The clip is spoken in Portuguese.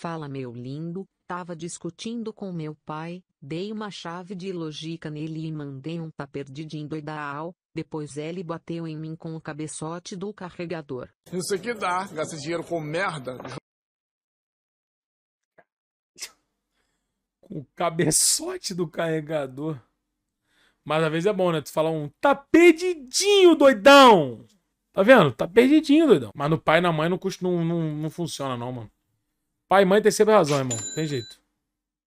Fala meu lindo, tava discutindo com meu pai, dei uma chave de lógica nele e mandei um tá perdidinho doidaal, depois ele bateu em mim com o cabeçote do carregador. Isso aqui dá, gasta dinheiro com merda. Com o cabeçote do carregador. Mas às vezes é bom, né? Tu falar um tá perdidinho, doidão! Tá vendo? Tá perdidinho, doidão. Mas no pai e na mãe não, custa, não, não, não funciona, não, mano. Pai e mãe tem sempre razão, irmão. Tem jeito.